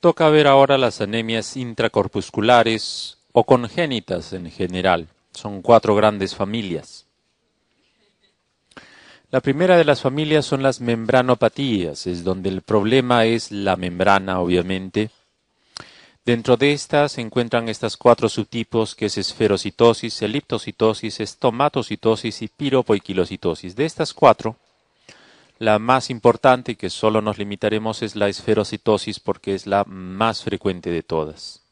toca ver ahora las anemias intracorpusculares o congénitas en general. Son cuatro grandes familias. La primera de las familias son las membranopatías, es donde el problema es la membrana, obviamente. Dentro de estas se encuentran estas cuatro subtipos que es esferocitosis, eliptocitosis, estomatocitosis y piropoiquilocitosis. De estas cuatro, la más importante y que solo nos limitaremos es la esferocitosis porque es la más frecuente de todas.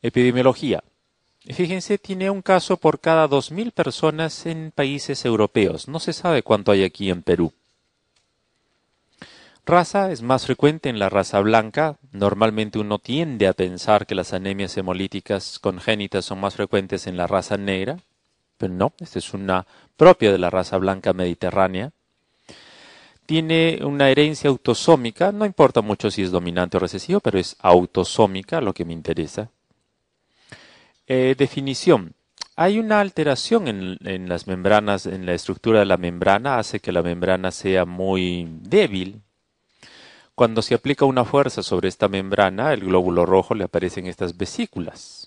Epidemiología. Fíjense, tiene un caso por cada 2.000 personas en países europeos. No se sabe cuánto hay aquí en Perú. Raza es más frecuente en la raza blanca. Normalmente uno tiende a pensar que las anemias hemolíticas congénitas son más frecuentes en la raza negra, pero no, esta es una propia de la raza blanca mediterránea. Tiene una herencia autosómica, no importa mucho si es dominante o recesivo, pero es autosómica lo que me interesa. Eh, definición. Hay una alteración en, en, las membranas, en la estructura de la membrana, hace que la membrana sea muy débil. Cuando se aplica una fuerza sobre esta membrana, el glóbulo rojo le aparecen estas vesículas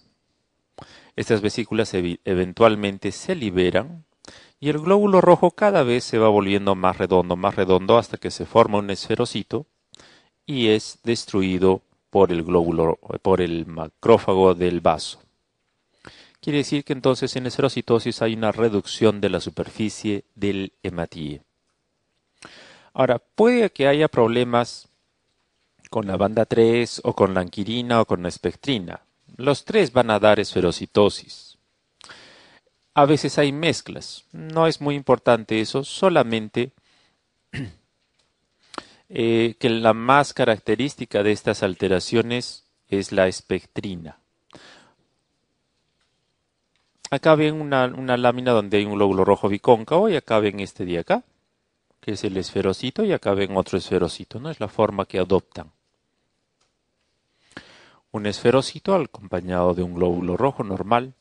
estas vesículas eventualmente se liberan y el glóbulo rojo cada vez se va volviendo más redondo, más redondo hasta que se forma un esferocito y es destruido por el glóbulo, por el macrófago del vaso. Quiere decir que entonces en esferocitosis hay una reducción de la superficie del hematíe. Ahora, puede que haya problemas con la banda 3 o con la anquirina o con la espectrina. Los tres van a dar esferocitosis. A veces hay mezclas. No es muy importante eso, solamente eh, que la más característica de estas alteraciones es la espectrina. Acá ven una, lámina donde hay un lóbulo rojo bicóncavo y acá ven este de acá, que es el esferocito, y acá ven otro esferocito, ¿no? Es la forma que adoptan un esferocito acompañado de un glóbulo rojo normal.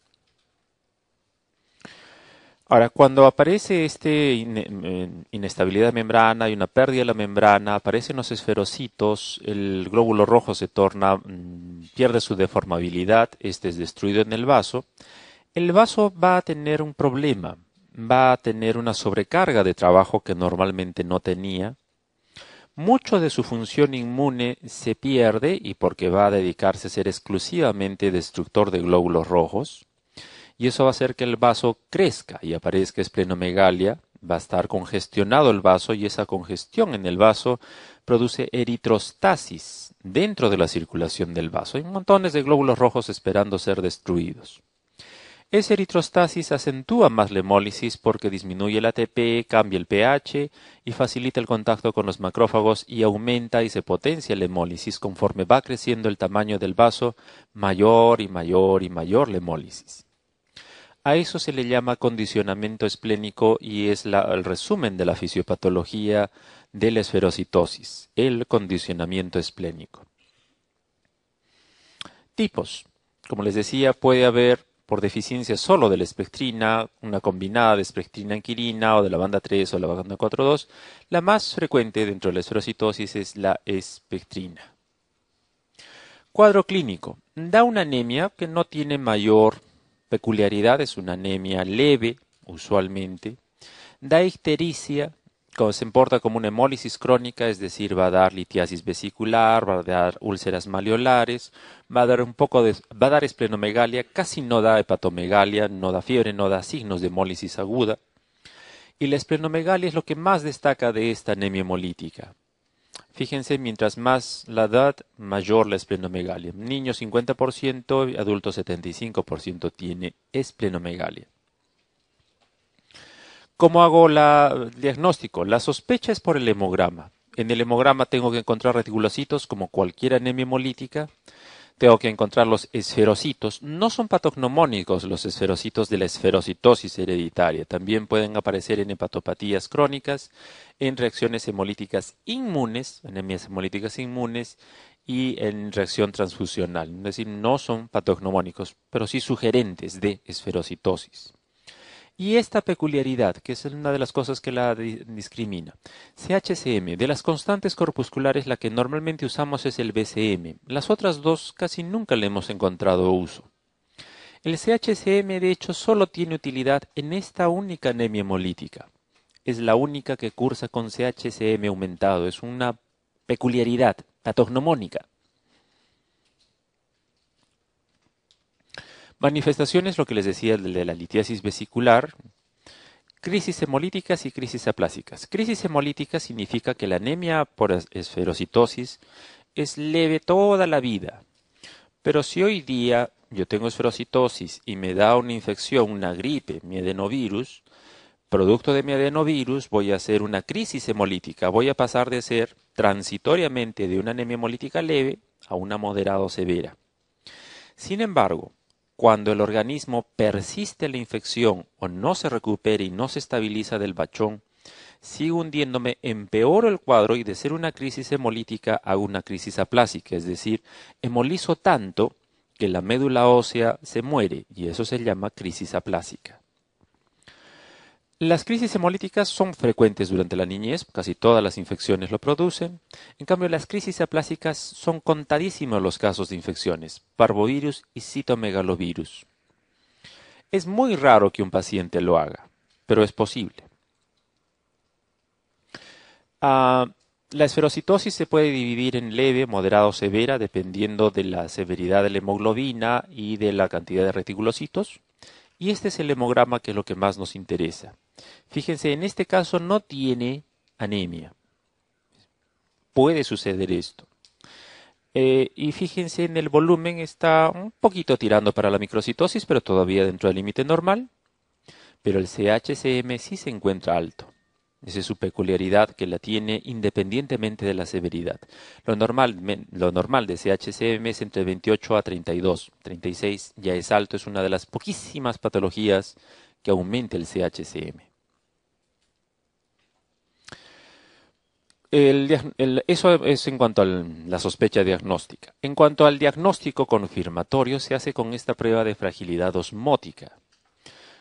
Ahora, cuando aparece esta inestabilidad membrana y una pérdida de la membrana, aparecen los esferocitos, el glóbulo rojo se torna, mm, pierde su deformabilidad, este es destruido en el vaso. El vaso va a tener un problema, va a tener una sobrecarga de trabajo que normalmente no tenía, mucho de su función inmune se pierde y porque va a dedicarse a ser exclusivamente destructor de glóbulos rojos, y eso va a hacer que el vaso crezca y aparezca esplenomegalia, va a estar congestionado el vaso y esa congestión en el vaso produce eritrostasis dentro de la circulación del vaso. Hay montones de glóbulos rojos esperando ser destruidos. Esa eritrostasis acentúa más la hemólisis porque disminuye el ATP, cambia el pH y facilita el contacto con los macrófagos y aumenta y se potencia la hemólisis conforme va creciendo el tamaño del vaso, mayor y mayor y mayor la hemólisis. A eso se le llama condicionamiento esplénico y es el resumen de la fisiopatología de la esferocitosis, el condicionamiento esplénico. Tipos. Como les decía, puede haber por deficiencia solo de la espectrina, una combinada de espectrina inquirina o de la banda 3 o la banda 4 la más frecuente dentro de la esferocitosis es la espectrina. Cuadro clínico. Da una anemia que no tiene mayor peculiaridad, es una anemia leve usualmente. Da ictericia, se importa como una hemólisis crónica, es decir, va a dar litiasis vesicular, va a dar úlceras maleolares, va a dar un poco de, va a dar esplenomegalia, casi no da hepatomegalia, no da fiebre, no da signos de hemólisis aguda. Y la esplenomegalia es lo que más destaca de esta anemia hemolítica. Fíjense, mientras más la edad, mayor la esplenomegalia. Niños 50%, adultos 75% tiene esplenomegalia. ¿Cómo hago la, el diagnóstico? La sospecha es por el hemograma. En el hemograma tengo que encontrar reticulocitos como cualquier anemia hemolítica. Tengo que encontrar los esferocitos. No son patognomónicos los esferocitos de la esferocitosis hereditaria. También pueden aparecer en hepatopatías crónicas, en reacciones hemolíticas inmunes, anemias hemolíticas inmunes y en reacción transfusional. Es decir, no son patognomónicos, pero sí sugerentes de esferocitosis. Y esta peculiaridad, que es una de las cosas que la discrimina, CHCM, de las constantes corpusculares la que normalmente usamos es el BCM, las otras dos casi nunca le hemos encontrado uso. El CHCM de hecho solo tiene utilidad en esta única anemia hemolítica. Es la única que cursa con CHCM aumentado, es una peculiaridad patognomónica. Manifestaciones, lo que les decía de la litiasis vesicular, crisis hemolíticas y crisis aplásicas. Crisis hemolítica significa que la anemia por esferocitosis es leve toda la vida. Pero si hoy día yo tengo esferocitosis y me da una infección, una gripe, mi adenovirus, producto de mi adenovirus voy a hacer una crisis hemolítica, voy a pasar de ser transitoriamente de una anemia hemolítica leve a una moderado severa. Sin embargo, cuando el organismo persiste la infección o no se recupera y no se estabiliza del bachón, sigo hundiéndome, empeoro el cuadro y de ser una crisis hemolítica a una crisis aplásica, es decir, hemolizo tanto que la médula ósea se muere y eso se llama crisis aplásica. Las crisis hemolíticas son frecuentes durante la niñez, casi todas las infecciones lo producen. En cambio, las crisis aplásicas son contadísimos los casos de infecciones, parvovirus y citomegalovirus. Es muy raro que un paciente lo haga, pero es posible. Ah, la esferocitosis se puede dividir en leve, moderada o severa, dependiendo de la severidad de la hemoglobina y de la cantidad de reticulocitos. Y este es el hemograma que es lo que más nos interesa. Fíjense, en este caso no tiene anemia. Puede suceder esto. Eh, y fíjense en el volumen, está un poquito tirando para la microcitosis, pero todavía dentro del límite normal. Pero el CHCM sí se encuentra alto. Esa es su peculiaridad que la tiene independientemente de la severidad. Lo normal, lo normal de CHCM es entre 28 a 32. 36 ya es alto, es una de las poquísimas patologías que aumenta el CHCM. eso es en cuanto a la sospecha diagnóstica. En cuanto al diagnóstico confirmatorio, se hace con esta prueba de fragilidad osmótica.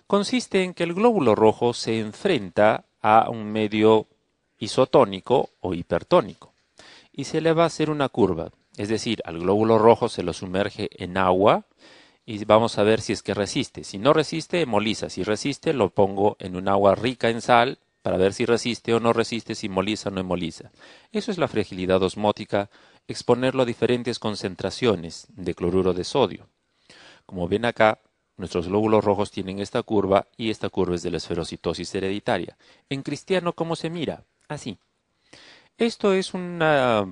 Consiste en que el glóbulo rojo se enfrenta a un medio isotónico o hipertónico y se le va a hacer una curva. Es decir, al glóbulo rojo se lo sumerge en agua y vamos a ver si es que resiste. Si no resiste, hemoliza. Si resiste, lo pongo en un agua rica en sal para ver si resiste o no resiste, si moliza o no hemoliza. Eso es la fragilidad osmótica, exponerlo a diferentes concentraciones de cloruro de sodio. Como ven acá, nuestros glóbulos rojos tienen esta curva y esta curva es de la esferocitosis hereditaria. En cristiano, ¿cómo se mira? Así. Esto es una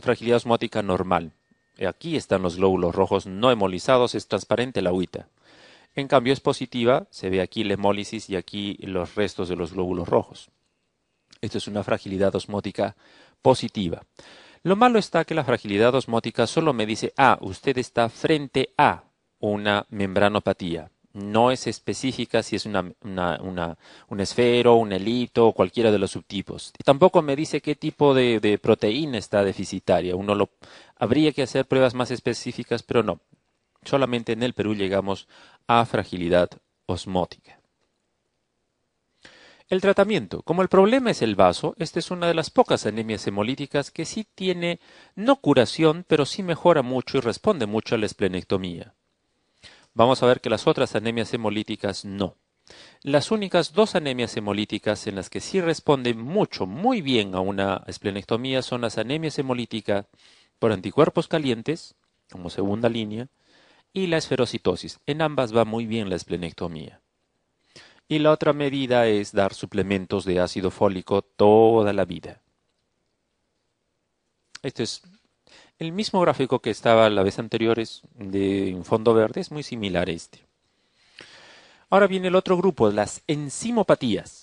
fragilidad osmótica normal. Aquí están los glóbulos rojos no hemolizados, es transparente la agüita. En cambio es positiva, se ve aquí la hemólisis y aquí los restos de los glóbulos rojos. Esto es una fragilidad osmótica positiva. Lo malo está que la fragilidad osmótica solo me dice, ah, usted está frente a una membranopatía. No es específica si es una, un esfero, un elito o cualquiera de los subtipos. Y tampoco me dice qué tipo de, proteína está deficitaria. Uno lo, habría que hacer pruebas más específicas, pero no solamente en el Perú llegamos a fragilidad osmótica. El tratamiento. Como el problema es el vaso, esta es una de las pocas anemias hemolíticas que sí tiene no curación, pero sí mejora mucho y responde mucho a la esplenectomía. Vamos a ver que las otras anemias hemolíticas no. Las únicas dos anemias hemolíticas en las que sí responde mucho, muy bien a una esplenectomía son las anemias hemolíticas por anticuerpos calientes, como segunda línea, y la esferocitosis. En ambas va muy bien la esplenectomía. Y la otra medida es dar suplementos de ácido fólico toda la vida. Este es el mismo gráfico que estaba la vez anterior es de un fondo verde, es muy similar a este. Ahora viene el otro grupo, las enzimopatías.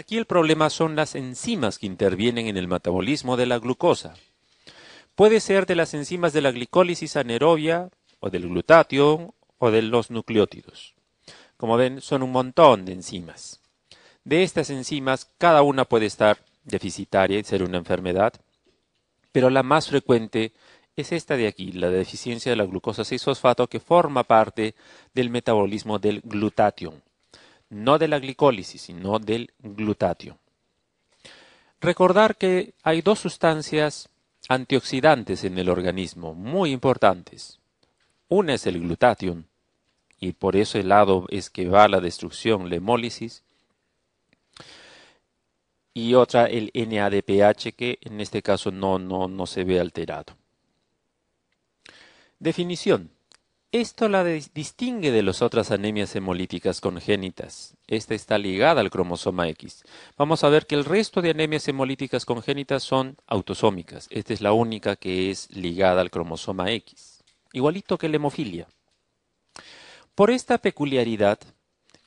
Aquí el problema son las enzimas que intervienen en el metabolismo de la glucosa. Puede ser de las enzimas de la glicólisis anaerobia o del glutatión o de los nucleótidos. Como ven, son un montón de enzimas. De estas enzimas, cada una puede estar deficitaria y ser una enfermedad, pero la más frecuente es esta de aquí, la deficiencia de la glucosa 6-fosfato que forma parte del metabolismo del glutatión no de la glicólisis, sino del glutatio. Recordar que hay dos sustancias antioxidantes en el organismo muy importantes. Una es el glutatión, y por eso el lado es que va la destrucción, la hemólisis, y otra el NADPH que en este caso no se ve alterado. Definición. Esto la distingue de las otras anemias hemolíticas congénitas. Esta está ligada al cromosoma X. Vamos a ver que el resto de anemias hemolíticas congénitas son autosómicas. Esta es la única que es ligada al cromosoma X. Igualito que la hemofilia. Por esta peculiaridad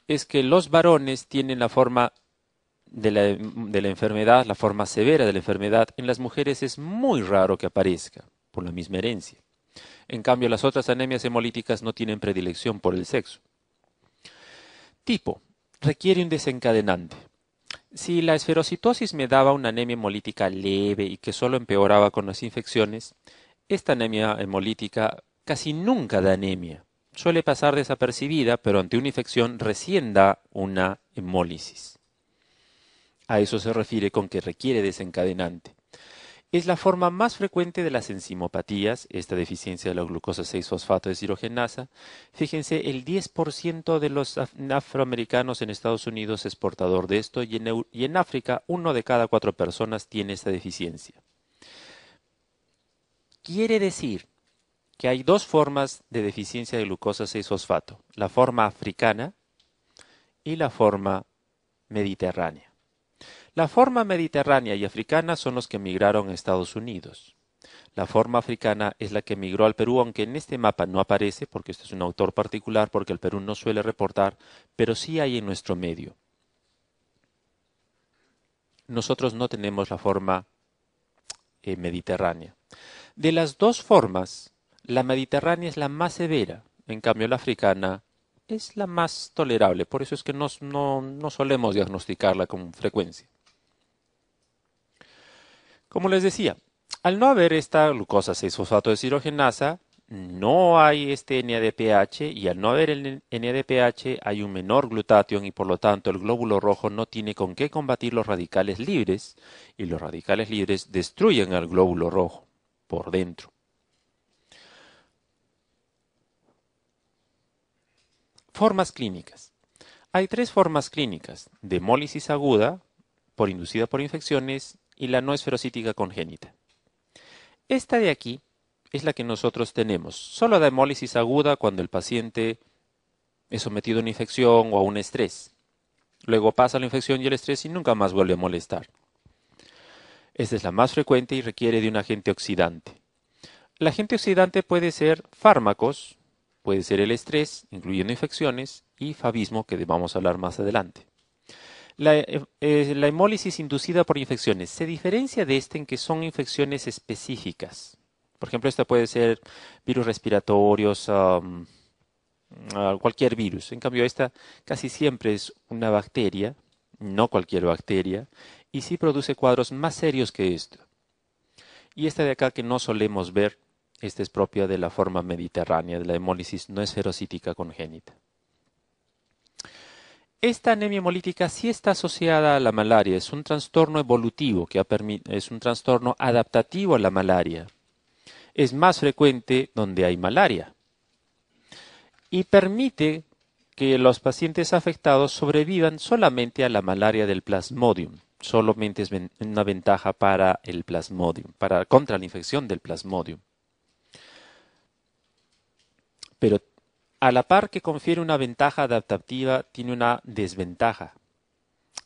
es que los varones tienen la forma de la, de la enfermedad, la forma severa de la enfermedad. En las mujeres es muy raro que aparezca por la misma herencia. En cambio, las otras anemias hemolíticas no tienen predilección por el sexo. Tipo. Requiere un desencadenante. Si la esferocitosis me daba una anemia hemolítica leve y que solo empeoraba con las infecciones, esta anemia hemolítica casi nunca da anemia. Suele pasar desapercibida, pero ante una infección recién da una hemólisis. A eso se refiere con que requiere desencadenante. Es la forma más frecuente de las enzimopatías, esta deficiencia de la glucosa 6-fosfato deshidrogenasa. Fíjense, el 10% de los afroamericanos en Estados Unidos es portador de esto y en, y en África uno de cada cuatro personas tiene esta deficiencia. Quiere decir que hay dos formas de deficiencia de glucosa 6-fosfato, la forma africana y la forma mediterránea. La forma mediterránea y africana son los que emigraron a Estados Unidos. La forma africana es la que emigró al Perú, aunque en este mapa no aparece, porque este es un autor particular, porque el Perú no suele reportar, pero sí hay en nuestro medio. Nosotros no tenemos la forma eh, mediterránea. De las dos formas, la mediterránea es la más severa, en cambio la africana es la más tolerable, por eso es que no solemos diagnosticarla con frecuencia. Como les decía, al no haber esta glucosa 6-fosfato deshidrogenasa, no hay este NADPH y al no haber el NADPH hay un menor glutatión y por lo tanto el glóbulo rojo no tiene con qué combatir los radicales libres y los radicales libres destruyen al glóbulo rojo por dentro. Formas clínicas. Hay tres formas clínicas: demólisis aguda por inducida por infecciones, y la no esferocítica congénita. Esta de aquí es la que nosotros tenemos, solo da hemólisis aguda cuando el paciente es sometido a una infección o a un estrés. Luego pasa la infección y el estrés y nunca más vuelve a molestar. Esta es la más frecuente y requiere de un agente oxidante. El agente oxidante puede ser fármacos, puede ser el estrés, incluyendo infecciones, y fabismo, que vamos a hablar más adelante. Eh, eh, la, hemólisis inducida por infecciones se diferencia de esta en que son infecciones específicas. Por ejemplo, esta puede ser virus respiratorios, um, ah, cualquier virus. En cambio, esta casi siempre es una bacteria, no cualquier bacteria, y sí produce cuadros más serios que esto. Y esta de acá que no solemos ver, esta es propia de la forma mediterránea de la hemólisis no esferocítica congénita. Esta anemia hemolítica sí está asociada a la malaria, es un trastorno evolutivo, que es un trastorno adaptativo a la malaria. Es más frecuente donde hay malaria. Y permite que los pacientes afectados sobrevivan solamente a la malaria del plasmodium. Solamente es una ventaja para el plasmodium, para contra la infección del plasmodium. Pero a la par que confiere una ventaja adaptativa, tiene una desventaja.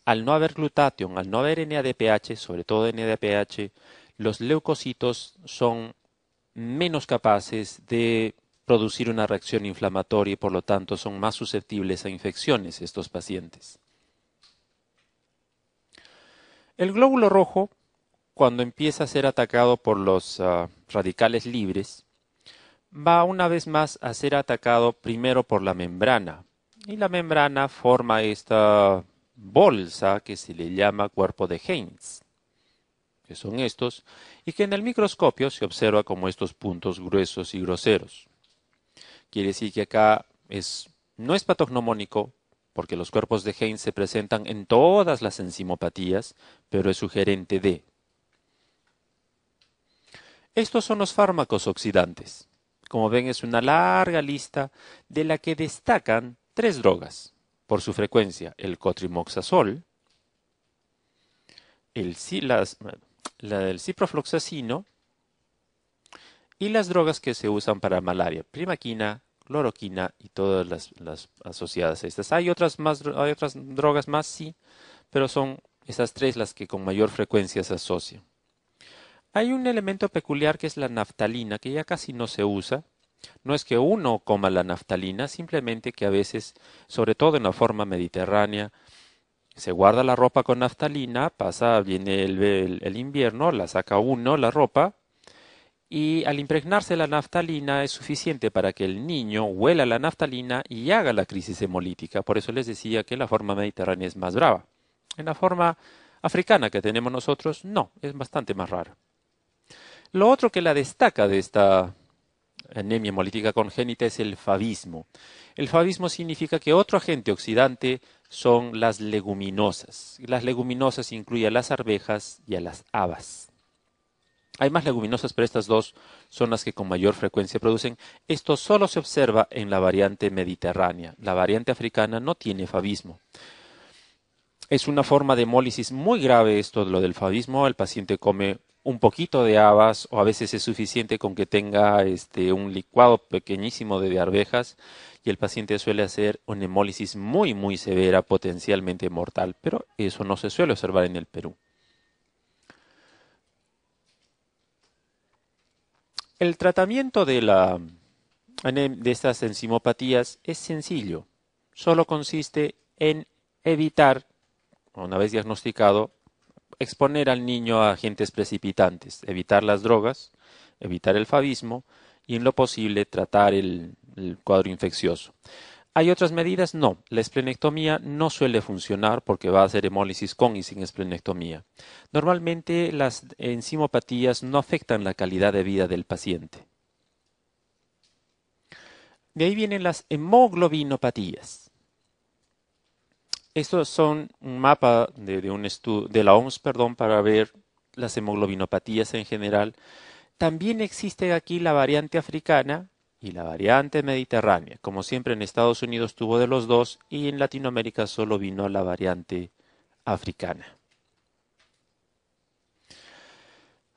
Al no haber glutatión, al no haber NADPH, sobre todo NADPH, los leucocitos son menos capaces de producir una reacción inflamatoria y por lo tanto son más susceptibles a infecciones estos pacientes. El glóbulo rojo, cuando empieza a ser atacado por los ah, radicales libres, va una vez más a ser atacado primero por la membrana. Y la membrana forma esta bolsa que se le llama cuerpo de Heinz, que son estos, y que en el microscopio se observa como estos puntos gruesos y groseros. Quiere decir que acá no es patognomónico, porque los cuerpos de Heinz se presentan en todas las enzimopatías, pero es sugerente de. Estos son los fármacos oxidantes. Como ven, es una larga lista de la que destacan tres drogas por su frecuencia, el cotrimoxazol, el, la del ciprofloxacino y las drogas que se usan para malaria, primaquina, cloroquina y todas las, asociadas a estas. Hay otras, más, hay otras drogas más, sí, pero son esas tres las que con mayor frecuencia se asocian. Hay un elemento peculiar que es la naftalina, que ya casi no se usa. No es que uno coma la naftalina, simplemente que a veces, sobre todo en la forma mediterránea, se guarda la ropa con naftalina, pasa, viene el, el invierno, la saca uno, la ropa, y al impregnarse la naftalina es suficiente para que el niño huela la naftalina y haga la crisis hemolítica. Por eso les decía que la forma mediterránea es más brava. En la forma africana que tenemos nosotros, no, es bastante más rara. Lo otro que la destaca de esta anemia hemolítica congénita es el favismo. El favismo significa que otro agente oxidante son las leguminosas. Las leguminosas incluyen a las arvejas y a las habas. Hay más leguminosas, pero estas dos son las que con mayor frecuencia producen. Esto solo se observa en la variante mediterránea. La variante africana no tiene favismo. Es una forma de hemólisis muy grave esto de lo del favismo. El paciente come un poquito de habas o a veces es suficiente con que tenga este, un licuado pequeñísimo de arvejas y el paciente suele hacer una hemólisis muy muy severa, potencialmente mortal, pero eso no se suele observar en el Perú. El tratamiento de, la, de estas enzimopatías es sencillo, solo consiste en evitar, una vez diagnosticado, exponer al niño a agentes precipitantes, evitar las drogas, evitar el favismo y en lo posible tratar el, cuadro infeccioso. ¿Hay otras medidas? No. La esplenectomía no suele funcionar porque va a ser hemólisis con y sin esplenectomía. Normalmente las enzimopatías no afectan la calidad de vida del paciente. De ahí vienen las hemoglobinopatías. Estos son un mapa de, la OMS para ver las hemoglobinopatías en general. También existe aquí la variante africana y la variante mediterránea. Como siempre en Estados Unidos tuvo de los dos y en Latinoamérica solo vino la variante africana.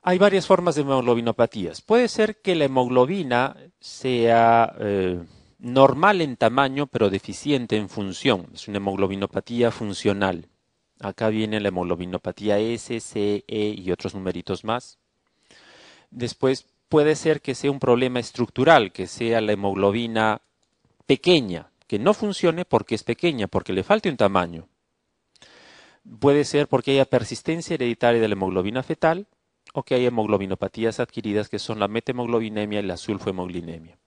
Hay varias formas de hemoglobinopatías. Puede ser que la hemoglobina sea... Eh, normal en tamaño pero deficiente en función. Es una hemoglobinopatía funcional. Acá viene la hemoglobinopatía S, C, E y otros numeritos más. Después puede ser que sea un problema estructural, que sea la hemoglobina pequeña, que no funcione porque es pequeña, porque le falte un tamaño. Puede ser porque haya persistencia hereditaria de la hemoglobina fetal o que haya hemoglobinopatías adquiridas que son la metemoglobinemia y la sulfohemoglinemia.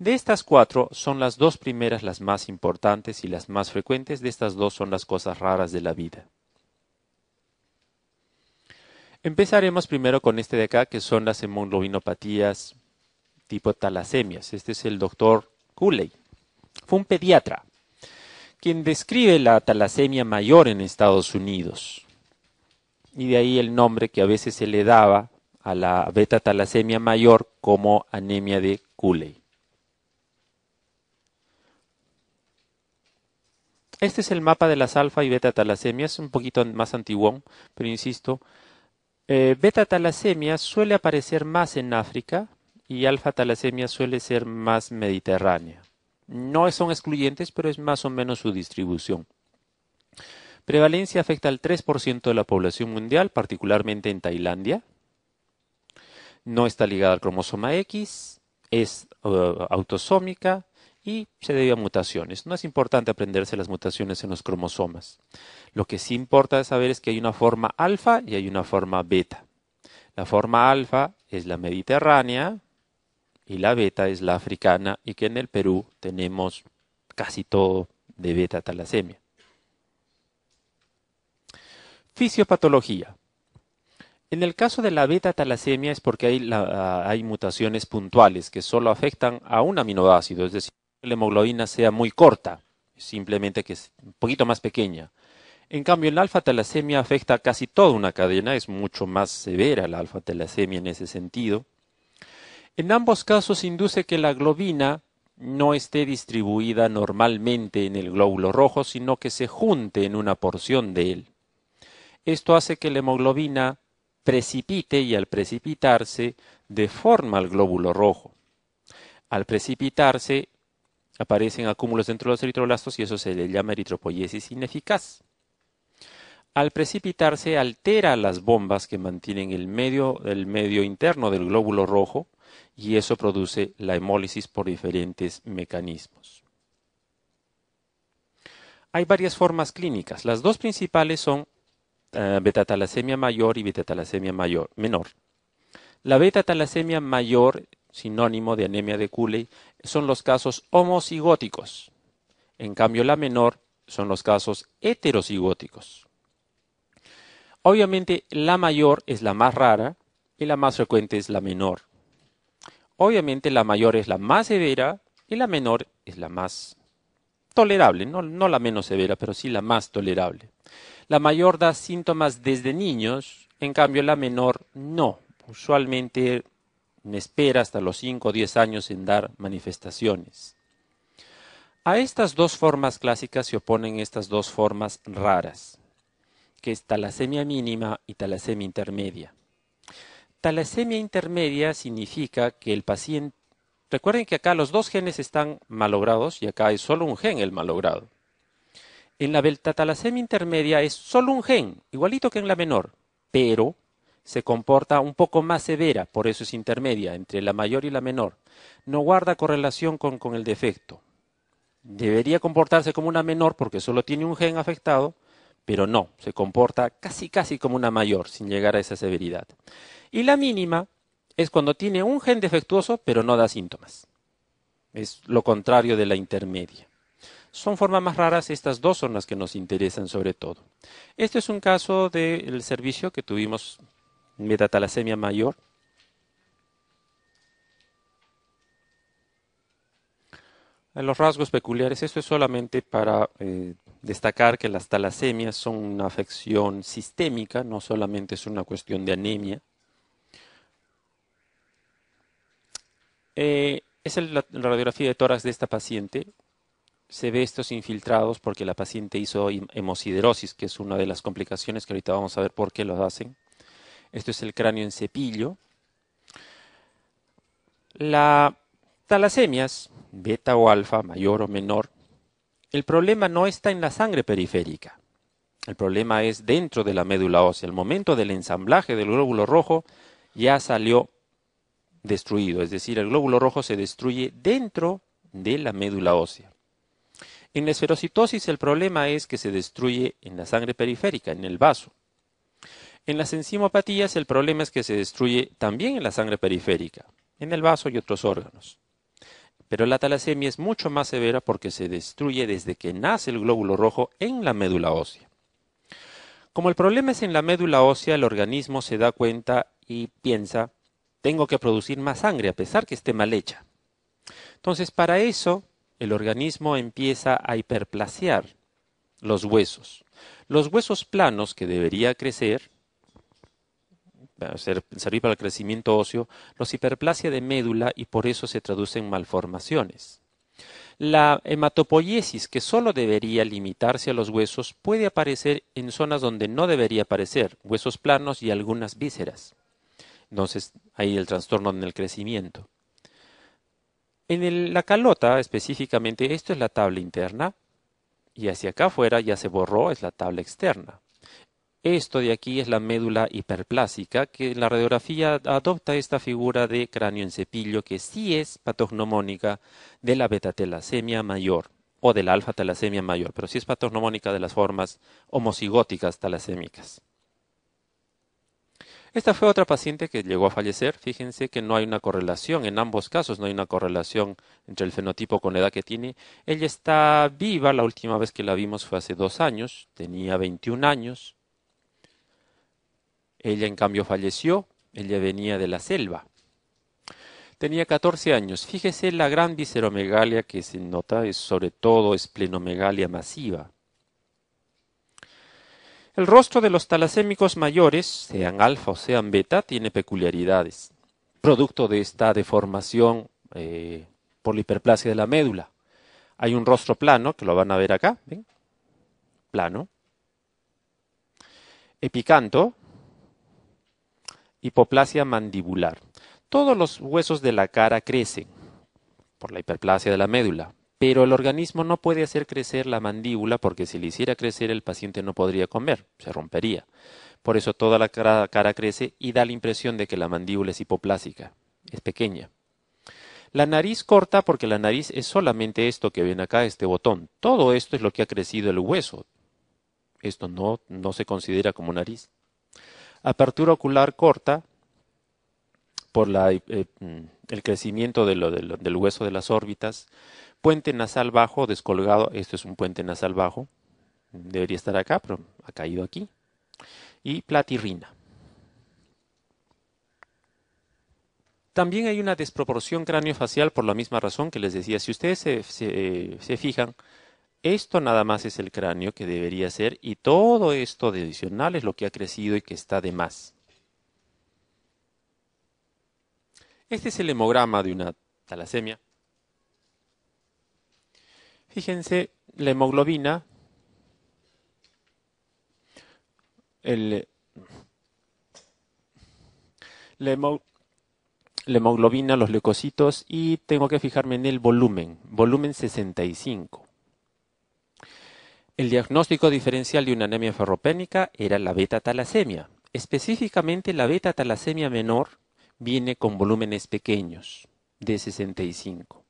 De estas cuatro son las dos primeras las más importantes y las más frecuentes, de estas dos son las cosas raras de la vida. Empezaremos primero con este de acá, que son las hemoglobinopatías tipo talasemias. Este es el doctor Cooley. Fue un pediatra quien describe la talasemia mayor en Estados Unidos. Y de ahí el nombre que a veces se le daba a la beta talasemia mayor como anemia de Cooley. Este es el mapa de las alfa y beta talasemias, un poquito más antiguo, pero insisto. Eh, beta talasemia suele aparecer más en África y alfa talasemia suele ser más mediterránea. No son excluyentes, pero es más o menos su distribución. Prevalencia afecta al 3% de la población mundial, particularmente en Tailandia. No está ligada al cromosoma X, es eh, autosómica, y se debe a mutaciones. No es importante aprenderse las mutaciones en los cromosomas. Lo que sí importa saber es que hay una forma alfa y hay una forma beta. La forma alfa es la mediterránea y la beta es la africana y que en el Perú tenemos casi todo de beta talasemia. Fisiopatología. En el caso de la beta talasemia es porque hay, hay mutaciones puntuales que solo afectan a un aminoácido, es decir, la hemoglobina sea muy corta, simplemente que es un poquito más pequeña. En cambio, el la alfa-talasemia afecta a casi toda una cadena, es mucho más severa la alfa-talasemia en ese sentido. En ambos casos induce que la globina no esté distribuida normalmente en el glóbulo rojo, sino que se junte en una porción de él. Esto hace que la hemoglobina precipite y al precipitarse deforma el glóbulo rojo. Al precipitarse, Aparecen acúmulos dentro de los eritroblastos y eso se le llama eritropoiesis ineficaz. Al precipitarse altera las bombas que mantienen el medio, medio interno del glóbulo rojo y eso produce la hemólisis por diferentes mecanismos. Hay varias formas clínicas. Las dos principales son eh, beta-talasemia mayor y betatalasemia mayor, menor. La beta-talasemia mayor sinónimo de anemia de Cooley, son los casos homocigóticos. En cambio, la menor son los casos heterocigóticos. Obviamente, la mayor es la más rara y la más frecuente es la menor. Obviamente, la mayor es la más severa y la menor es la más tolerable, no, no la menos severa, pero sí la más tolerable. La mayor da síntomas desde niños, en cambio la menor no. Usualmente me espera hasta los 5 o 10 años en dar manifestaciones. A estas dos formas clásicas se oponen estas dos formas raras, que es talasemia mínima y talasemia intermedia. Talasemia intermedia significa que el paciente... Recuerden que acá los dos genes están malogrados y acá es solo un gen el malogrado. En la beta talasemia intermedia es solo un gen, igualito que en la menor, pero se comporta un poco más severa, por eso es intermedia, entre la mayor y la menor. No guarda correlación con, el defecto. Debería comportarse como una menor porque solo tiene un gen afectado, pero no, se comporta casi casi como una mayor, sin llegar a esa severidad. Y la mínima es cuando tiene un gen defectuoso, pero no da síntomas. Es lo contrario de la intermedia. Son formas más raras, estas dos son las que nos interesan sobre todo. Este es un caso del servicio que tuvimos metatalasemia mayor. En los rasgos peculiares, esto es solamente para eh, destacar que las talasemias son una afección sistémica, no solamente es una cuestión de anemia. Eh, es la radiografía de tórax de esta paciente. Se ve estos infiltrados porque la paciente hizo hemosiderosis, que es una de las complicaciones que ahorita vamos a ver por qué lo hacen. Esto es el cráneo en cepillo. la talasemias, beta o alfa, mayor o menor, el problema no está en la sangre periférica. El problema es dentro de la médula ósea. El momento del ensamblaje del glóbulo rojo ya salió destruido, es decir, el glóbulo rojo se destruye dentro de la médula ósea. En la esferocitosis el problema es que se destruye en la sangre periférica, en el vaso. En las enzimopatías el problema es que se destruye también en la sangre periférica, en el vaso y otros órganos. Pero la talasemia es mucho más severa porque se destruye desde que nace el glóbulo rojo en la médula ósea. Como el problema es en la médula ósea, el organismo se da cuenta y piensa, tengo que producir más sangre a pesar que esté mal hecha. Entonces, para eso, el organismo empieza a hiperplasear los huesos. Los huesos planos que debería crecer servir para el crecimiento óseo, los hiperplasia de médula y por eso se traducen malformaciones. La hematopoiesis, que solo debería limitarse a los huesos, puede aparecer en zonas donde no debería aparecer, huesos planos y algunas vísceras. Entonces, ahí el trastorno en el crecimiento. En la calota, específicamente, esto es la tabla interna, y hacia acá afuera ya se borró, es la tabla externa. Esto de aquí es la médula hiperplásica, que en la radiografía adopta esta figura de cráneo en cepillo, que sí es patognomónica de la beta telasemia mayor o de la alfa talasemia mayor, pero sí es patognomónica de las formas homocigóticas talasémicas. Esta fue otra paciente que llegó a fallecer. Fíjense que no hay una correlación, en ambos casos no hay una correlación entre el fenotipo con la edad que tiene. Ella está viva, la última vez que la vimos fue hace dos años, tenía 21 años, ella en cambio falleció, ella venía de la selva. Tenía 14 años. Fíjese la gran visceromegalia que se nota, es sobre todo esplenomegalia masiva. El rostro de los talasémicos mayores, sean alfa o sean beta, tiene peculiaridades, producto de esta deformación eh, por la hiperplasia de la médula. Hay un rostro plano, que lo van a ver acá, ¿ven? Plano. Epicanto, hipoplasia mandibular. Todos los huesos de la cara crecen por la hiperplasia de la médula, pero el organismo no puede hacer crecer la mandíbula porque si le hiciera crecer el paciente no podría comer, se rompería. Por eso toda la cara, crece y da la impresión de que la mandíbula es hipoplásica, es pequeña. La nariz corta porque la nariz es solamente esto que ven acá, este botón. Todo esto es lo que ha crecido el hueso. Esto no, no se considera como nariz apertura ocular corta por eh, mm, el crecimiento del hueso de las órbitas, puente nasal bajo descolgado, esto es un puente nasal bajo, debería estar acá, pero ha caído aquí, y platirrina. También hay una desproporción cráneo-facial por la misma razón que les decía. Si ustedes se eh, fijan, esto nada más es el cráneo que debería ser y todo esto adicional es lo que ha crecido y que está de más. Este es el hemograma de una talasemia. Fíjense, la hemoglobina, la, hemoglobina, los leucocitos y tengo que fijarme en el volumen, volumen 65. El diagnóstico diferencial de una anemia ferropénica era la beta-talasemia. Específicamente la beta-talasemia menor viene con volúmenes pequeños, de 65.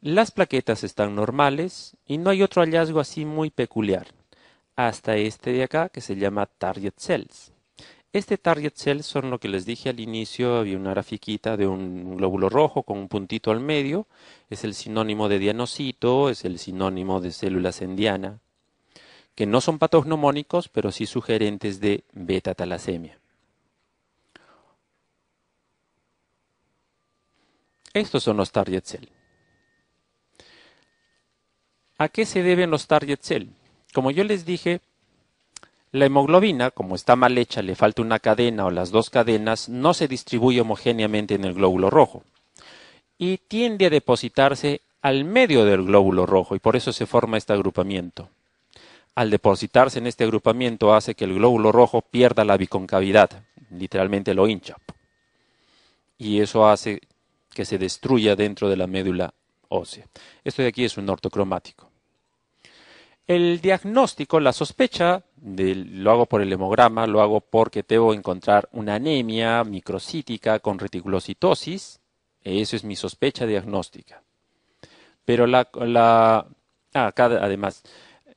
Las plaquetas están normales y no hay otro hallazgo así muy peculiar, hasta este de acá que se llama target cells. Este target cell son lo que les dije al inicio, había una grafiquita de un glóbulo rojo con un puntito al medio, es el sinónimo de dianocito, es el sinónimo de células endiana, que no son patognomónicos, pero sí sugerentes de beta talasemia. Estos son los target cell. ¿A qué se deben los target cell? Como yo les dije, la hemoglobina, como está mal hecha, le falta una cadena o las dos cadenas, no se distribuye homogéneamente en el glóbulo rojo y tiende a depositarse al medio del glóbulo rojo y por eso se forma este agrupamiento. Al depositarse en este agrupamiento hace que el glóbulo rojo pierda la biconcavidad, literalmente lo hincha. Y eso hace que se destruya dentro de la médula ósea. Esto de aquí es un ortocromático. El diagnóstico, la sospecha, lo hago por el hemograma, lo hago porque debo encontrar una anemia microcítica con reticulocitosis. Eso es mi sospecha diagnóstica. Pero la, ah, acá además,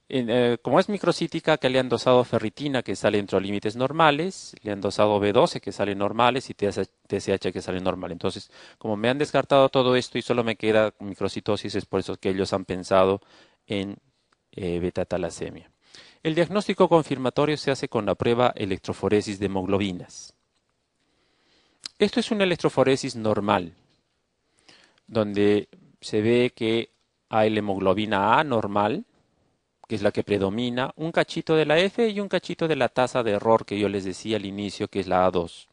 eh, como es microcítica, que le han dosado ferritina que sale dentro de límites normales, le han dosado B12 que sale normales y TSH que sale normal. Entonces, como me han descartado todo esto y solo me queda microcitosis, es por eso que ellos han pensado en eh, beta-talasemia. El diagnóstico confirmatorio se hace con la prueba electroforesis de hemoglobinas. Esto es una electroforesis normal, donde se ve que hay la hemoglobina A normal, que es la que predomina, un cachito de la F y un cachito de la tasa de error que yo les decía al inicio, que es la A2.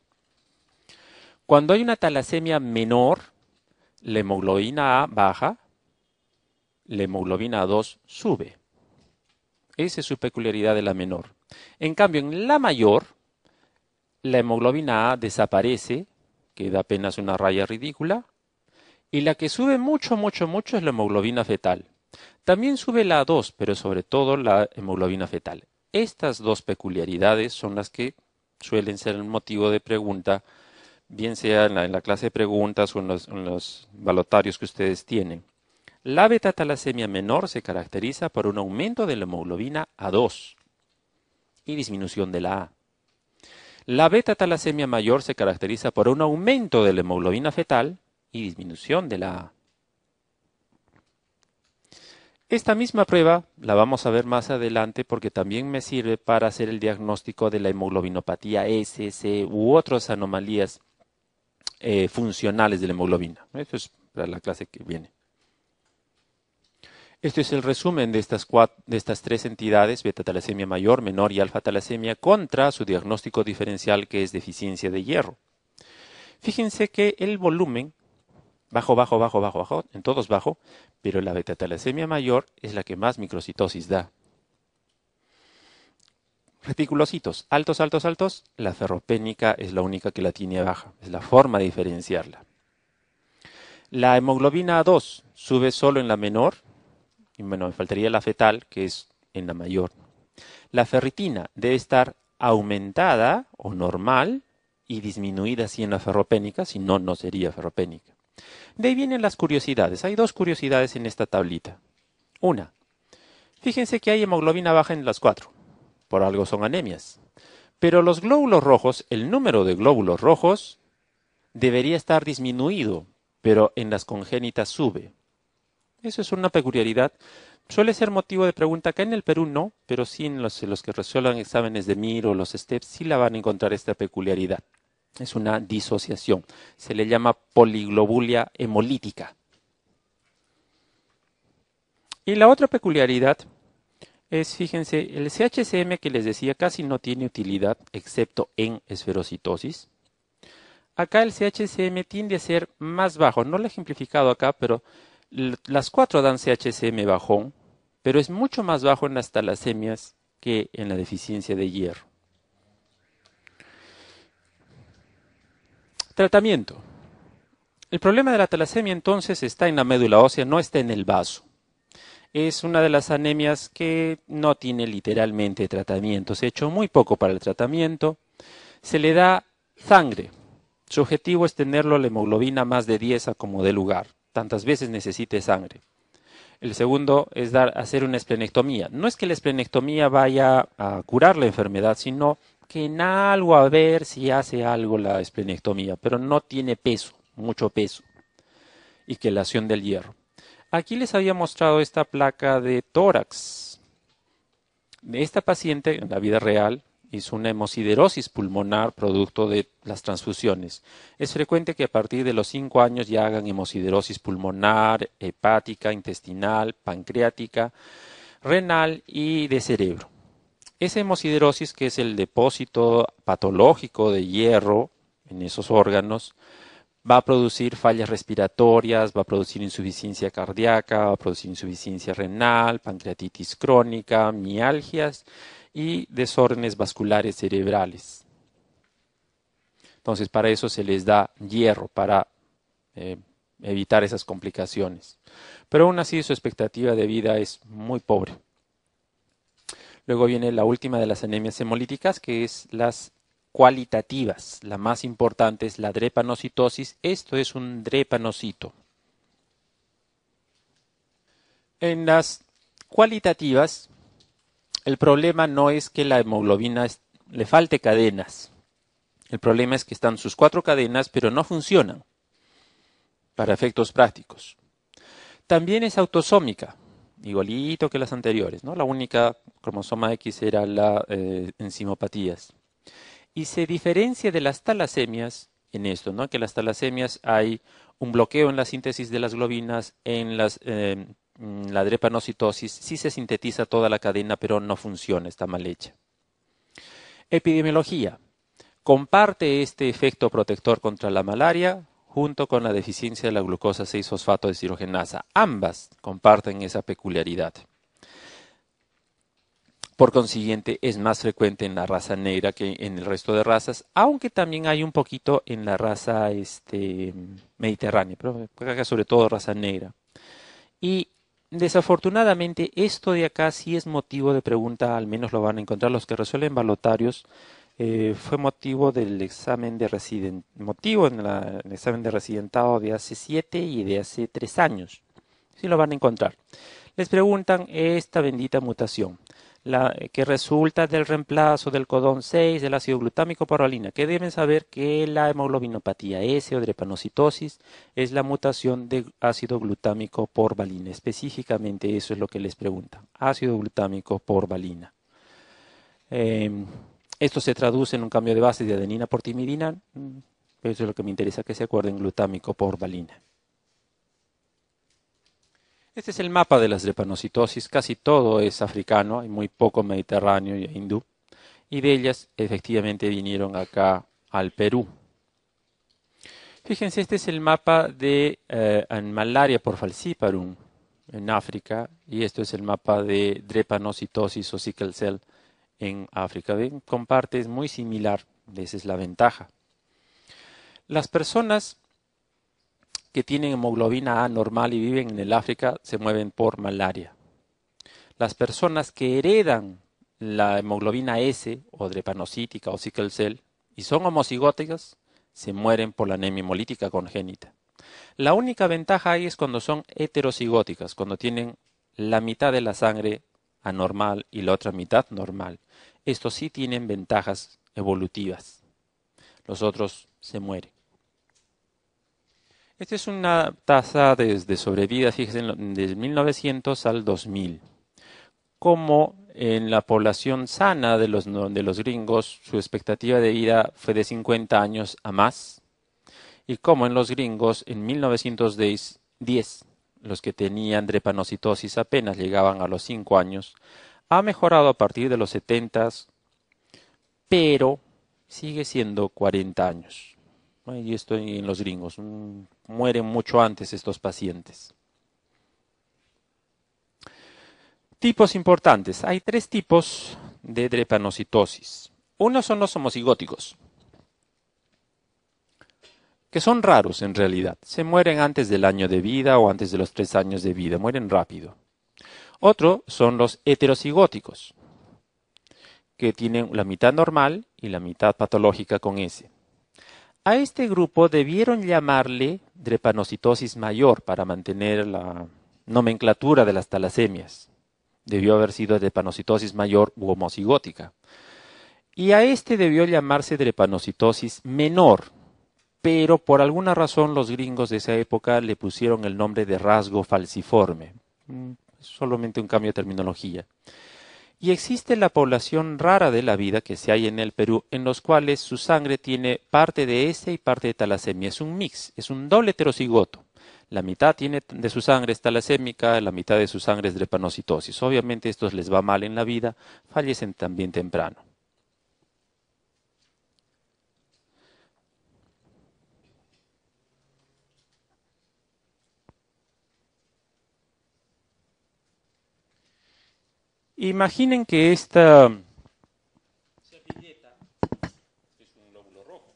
Cuando hay una talasemia menor, la hemoglobina A baja, la hemoglobina A2 sube. Esa es su peculiaridad de la menor. En cambio, en la mayor, la hemoglobina A desaparece, queda apenas una raya ridícula, y la que sube mucho, mucho, mucho es la hemoglobina fetal. También sube la A2, pero sobre todo la hemoglobina fetal. Estas dos peculiaridades son las que suelen ser el motivo de pregunta, bien sea en la, clase de preguntas o en los, en los balotarios que ustedes tienen. La beta-talasemia menor se caracteriza por un aumento de la hemoglobina A2 y disminución de la A. La beta-talasemia mayor se caracteriza por un aumento de la hemoglobina fetal y disminución de la A. Esta misma prueba la vamos a ver más adelante porque también me sirve para hacer el diagnóstico de la hemoglobinopatía SS u otras anomalías eh, funcionales de la hemoglobina. Esto es para la clase que viene. Este es el resumen de estas, de estas tres entidades, beta talasemia mayor, menor y alfa talasemia, contra su diagnóstico diferencial que es deficiencia de hierro. Fíjense que el volumen, bajo, bajo, bajo, bajo, bajo, en todos bajo, pero la beta talasemia mayor es la que más microcitosis da. Reticulocitos, altos, altos, altos, la ferropénica es la única que la tiene baja, es la forma de diferenciarla. La hemoglobina A2 sube solo en la menor, y bueno, me faltaría la fetal, que es en la mayor. La ferritina debe estar aumentada o normal y disminuida si en la ferropénica, si no, no sería ferropénica. De ahí vienen las curiosidades. Hay dos curiosidades en esta tablita. Una, fíjense que hay hemoglobina baja en las cuatro. Por algo son anemias. Pero los glóbulos rojos, el número de glóbulos rojos, debería estar disminuido, pero en las congénitas sube. Eso es una peculiaridad. Suele ser motivo de pregunta. Acá en el Perú no, pero sí en los, que resuelvan exámenes de MIR o los STEPS e sí la van a encontrar esta peculiaridad. Es una disociación. Se le llama poliglobulia hemolítica. Y la otra peculiaridad es, fíjense, el CHCM que les decía casi no tiene utilidad excepto en esferocitosis. Acá el CHCM tiende a ser más bajo, no lo he ejemplificado acá, pero las cuatro dan CHCM bajón, pero es mucho más bajo en las talasemias que en la deficiencia de hierro. Tratamiento. El problema de la talasemia entonces está en la médula ósea, no está en el vaso. Es una de las anemias que no tiene literalmente tratamiento. Se ha hecho muy poco para el tratamiento. Se le da sangre. Su objetivo es tenerlo la hemoglobina más de 10 a como de lugar tantas veces necesite sangre. El segundo es dar, hacer una esplenectomía. No es que la esplenectomía vaya a curar la enfermedad, sino que en algo a ver si hace algo la esplenectomía, pero no tiene peso, mucho peso. Y que la acción del hierro. Aquí les había mostrado esta placa de tórax. De esta paciente, en la vida real, es una hemosiderosis pulmonar producto de las transfusiones. Es frecuente que a partir de los 5 años ya hagan hemosiderosis pulmonar, hepática, intestinal, pancreática, renal y de cerebro. Esa hemosiderosis, que es el depósito patológico de hierro en esos órganos, va a producir fallas respiratorias, va a producir insuficiencia cardíaca, va a producir insuficiencia renal, pancreatitis crónica, mialgias y desórdenes vasculares cerebrales. Entonces, para eso se les da hierro, para eh, evitar esas complicaciones. Pero aún así su expectativa de vida es muy pobre. Luego viene la última de las anemias hemolíticas, que es las cualitativas. La más importante es la drepanocitosis. Esto es un drepanocito. En las cualitativas el problema no es que la hemoglobina le falte cadenas. El problema es que están sus cuatro cadenas, pero no funcionan para efectos prácticos. También es autosómica, igualito que las anteriores, ¿no? La única cromosoma X era la eh, enzimopatías. Y se diferencia de las talasemias en esto, ¿no? Que las talasemias hay un bloqueo en la síntesis de las globinas, en las eh, Mm, la drepanocitosis, sí se sintetiza toda la cadena, pero no funciona, está mal hecha. Epidemiología. Comparte este efecto protector contra la malaria junto con la deficiencia de la glucosa 6-fosfato deshidrogenasa. Ambas comparten esa peculiaridad. Por consiguiente, es más frecuente en la raza negra que en el resto de razas, aunque también hay un poquito en la raza este, mediterránea, pero sobre todo raza negra. Y Desafortunadamente, esto de acá sí es motivo de pregunta, al menos lo van a encontrar los que resuelven balotarios. Eh, fue motivo del examen de motivo en el examen de residentado de hace siete y de hace tres años. Sí lo van a encontrar. Les preguntan esta bendita mutación la, que resulta del reemplazo del codón 6 del ácido glutámico por valina, que deben saber que la hemoglobinopatía S o drepanocitosis es la mutación de ácido glutámico por valina. Específicamente eso es lo que les pregunta: ácido glutámico por valina. Em, esto se traduce en un cambio de base de adenina por timidina, mm, eso es lo que me interesa que se acuerden, glutámico por valina. Este es el mapa de las drepanocitosis, casi todo es africano, hay muy poco mediterráneo y hindú, y de ellas efectivamente vinieron acá al Perú. Fíjense, este es el mapa de eh, malaria por falciparum en África, y esto es el mapa de drepanocitosis o sickle cell en África. ¿Ven? Comparte, es muy similar, esa es la ventaja. Las personas que tienen hemoglobina anormal y viven en el África se mueven por malaria. Las personas que heredan la hemoglobina S o drepanocítica o sickle cell y son homocigóticas se mueren por la anemia hemolítica congénita. La única ventaja ahí es cuando son heterocigóticas, cuando tienen la mitad de la sangre anormal y la otra mitad normal. Estos sí tienen ventajas evolutivas. Los otros se mueren. Esta es una tasa de, de sobrevida, fíjense, de 1900 al 2000. Como en la población sana de los, de los gringos, su expectativa de vida fue de 50 años a más. Y como en los gringos, en 1910, los que tenían drepanocitosis apenas llegaban a los 5 años, ha mejorado a partir de los 70, pero sigue siendo 40 años y esto en los gringos. Mm, mueren mucho antes estos pacientes. Tipos importantes. Hay tres tipos de drepanocitosis. Uno son los homocigóticos, que son raros en realidad. Se mueren antes del año de vida o antes de los tres años de vida, mueren rápido. Otro son los heterocigóticos, que tienen la mitad normal y la mitad patológica con S. A este grupo debieron llamarle drepanocitosis mayor para mantener la nomenclatura de las talasemias. Debió haber sido drepanocitosis mayor u homocigótica. Y a este debió llamarse drepanocitosis menor, pero por alguna razón los gringos de esa época le pusieron el nombre de rasgo falciforme. Mm, solamente un cambio de terminología y existe la población rara de la vida que se hay en el Perú, en los cuales su sangre tiene parte de ese y parte de talasemia. Es un mix, es un doble heterocigoto. La mitad tiene de su sangre es talasémica, la mitad de su sangre es drepanocitosis. Obviamente estos les va mal en la vida, fallecen también temprano. Imaginen que esta servilleta es un glóbulo rojo.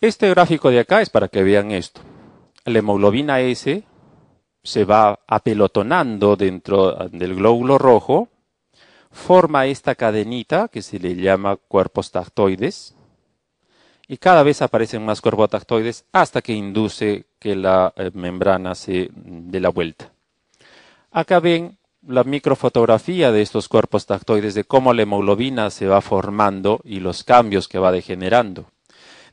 Este gráfico de acá es para que vean esto. La hemoglobina S se va apelotonando dentro ah, del glóbulo rojo, forma esta cadenita que se le llama cuerpos tactoides y cada vez aparecen más corbatactoides hasta que induce que la eh, membrana se mm, dé la vuelta. Acá ven la microfotografía de estos cuerpos tactoides, de cómo la hemoglobina se va formando y los cambios que va degenerando.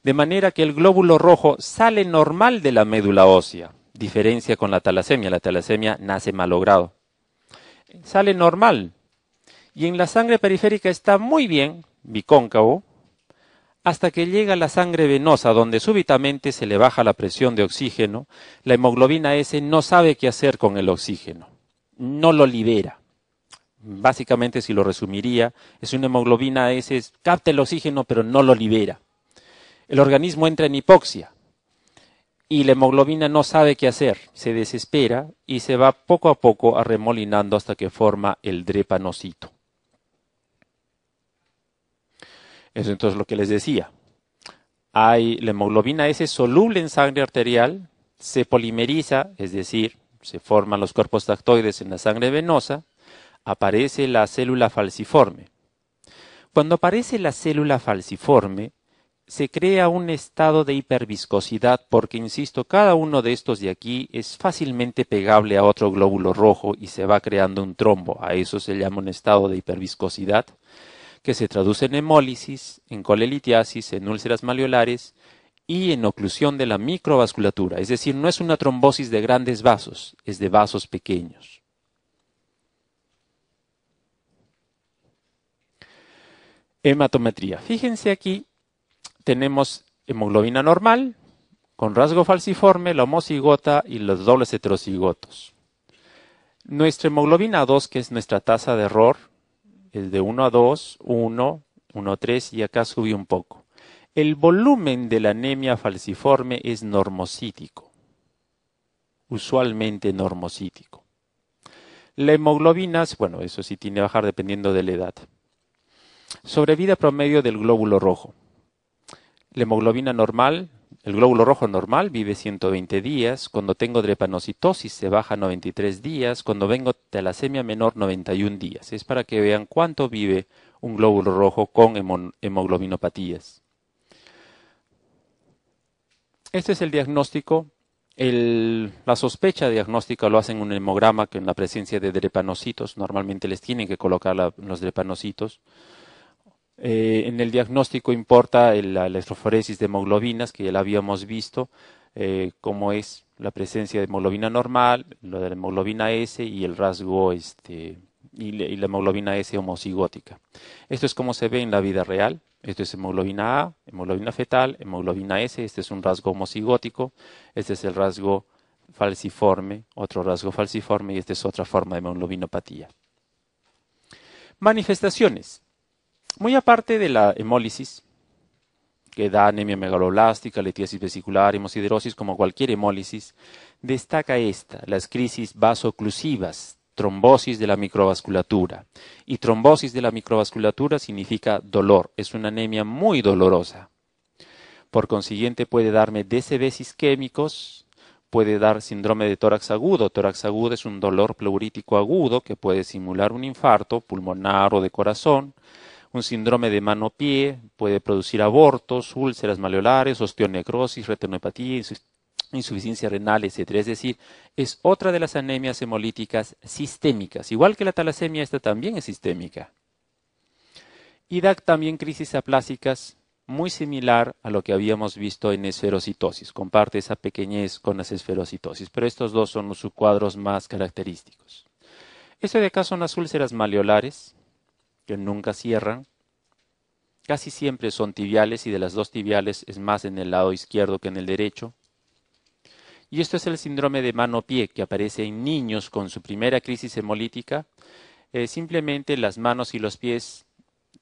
De manera que el glóbulo rojo sale normal de la médula ósea, diferencia con la talasemia, la talasemia nace malogrado. Sale normal. Y en la sangre periférica está muy bien, bicóncavo, hasta que llega la sangre venosa, donde súbitamente se le baja la presión de oxígeno, la hemoglobina S no sabe qué hacer con el oxígeno, no lo libera. Básicamente, si lo resumiría, es una hemoglobina S, capta el oxígeno pero no lo libera. El organismo entra en hipoxia y la hemoglobina no sabe qué hacer, se desespera y se va poco a poco arremolinando hasta que forma el drepanocito. Eso entonces lo que les decía. Hay, la hemoglobina S soluble en sangre arterial, se polimeriza, es decir, se forman los cuerpos tactoides en la sangre venosa, aparece la célula falciforme. Cuando aparece la célula falciforme, se crea un estado de hiperviscosidad porque, insisto, cada uno de estos de aquí es fácilmente pegable a otro glóbulo rojo y se va creando un trombo. A eso se llama un estado de hiperviscosidad que se traduce en hemólisis, en colelitiasis, en úlceras maliolares y en oclusión de la microvasculatura, es decir, no es una trombosis de grandes vasos, es de vasos pequeños. Hematometría. Fíjense aquí, tenemos hemoglobina normal, con rasgo falciforme, la homocigota y los dobles heterocigotos. Nuestra hemoglobina 2, que es nuestra tasa de error, es de 1 a 2, 1, 1 a 3 y acá subí un poco. El volumen de la anemia falciforme es normocítico, usualmente normocítico. La hemoglobina, bueno, eso sí tiene que bajar dependiendo de la edad. Sobrevida promedio del glóbulo rojo. La hemoglobina normal, el glóbulo rojo normal vive 120 días, cuando tengo drepanocitosis se baja 93 días, cuando vengo talasemia menor 91 días. Es para que vean cuánto vive un glóbulo rojo con hemoglobinopatías. Este es el diagnóstico. la sospecha diagnóstica lo hacen en un hemograma que en la presencia de drepanocitos, normalmente les tienen que colocar los drepanocitos. Eh, en el diagnóstico importa la, electroforesis de hemoglobinas, que ya la habíamos visto, eh, cómo es la presencia de hemoglobina normal, lo de la hemoglobina S y el rasgo este, y, la hemoglobina S homocigótica. Esto es como se ve en la vida real. Esto es hemoglobina A, hemoglobina fetal, hemoglobina S. Este es un rasgo homocigótico. Este es el rasgo falciforme, otro rasgo falciforme y esta es otra forma de hemoglobinopatía. Manifestaciones. Muy aparte de la hemólisis, que da anemia megaloblástica, letiasis vesicular, hemosiderosis, como cualquier hemólisis, destaca esta, las crisis vasoclusivas, trombosis de la microvasculatura. Y trombosis de la microvasculatura significa dolor, es una anemia muy dolorosa. Por consiguiente, puede darme DCBs isquémicos, puede dar síndrome de tórax agudo. Tórax agudo es un dolor pleurítico agudo que puede simular un infarto pulmonar o de corazón un síndrome de mano-pie puede producir abortos, úlceras maleolares, osteonecrosis, retinopatía, insuficiencia renal, etc. Es decir, es otra de las anemias hemolíticas sistémicas. Igual que la talasemia, esta también es sistémica. Y da también crisis aplásicas muy similar a lo que habíamos visto en esferocitosis. Comparte esa pequeñez con las esferocitosis, pero estos dos son los subcuadros más característicos. Esto de acá son las úlceras maleolares, que nunca cierran, casi siempre son tibiales y de las dos tibiales es más en el lado izquierdo que en el derecho. Y esto es el síndrome de mano-pie que aparece en niños con su primera crisis hemolítica. Eh, simplemente las manos y los pies